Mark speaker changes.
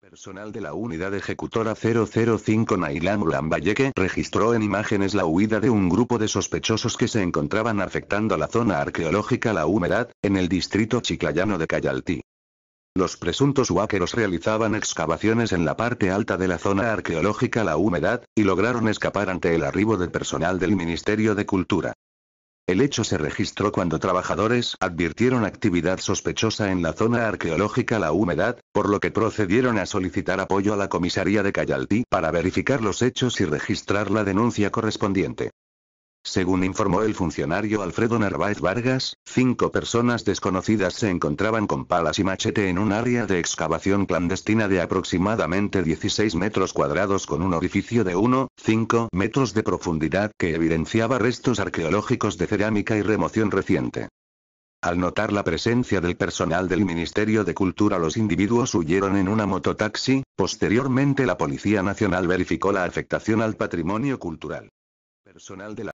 Speaker 1: Personal de la Unidad Ejecutora 005 Nailam Lambayeque registró en imágenes la huida de un grupo de sospechosos que se encontraban afectando a la zona arqueológica La Humedad, en el distrito chiclayano de Cayaltí. Los presuntos huáqueros realizaban excavaciones en la parte alta de la zona arqueológica La Humedad, y lograron escapar ante el arribo del personal del Ministerio de Cultura. El hecho se registró cuando trabajadores advirtieron actividad sospechosa en la zona arqueológica La Humedad, por lo que procedieron a solicitar apoyo a la comisaría de Cayaltí para verificar los hechos y registrar la denuncia correspondiente. Según informó el funcionario Alfredo Narváez Vargas, cinco personas desconocidas se encontraban con palas y machete en un área de excavación clandestina de aproximadamente 16 metros cuadrados con un orificio de 1,5 metros de profundidad que evidenciaba restos arqueológicos de cerámica y remoción reciente. Al notar la presencia del personal del Ministerio de Cultura los individuos huyeron en una mototaxi, posteriormente la Policía Nacional verificó la afectación al patrimonio cultural.
Speaker 2: Personal de la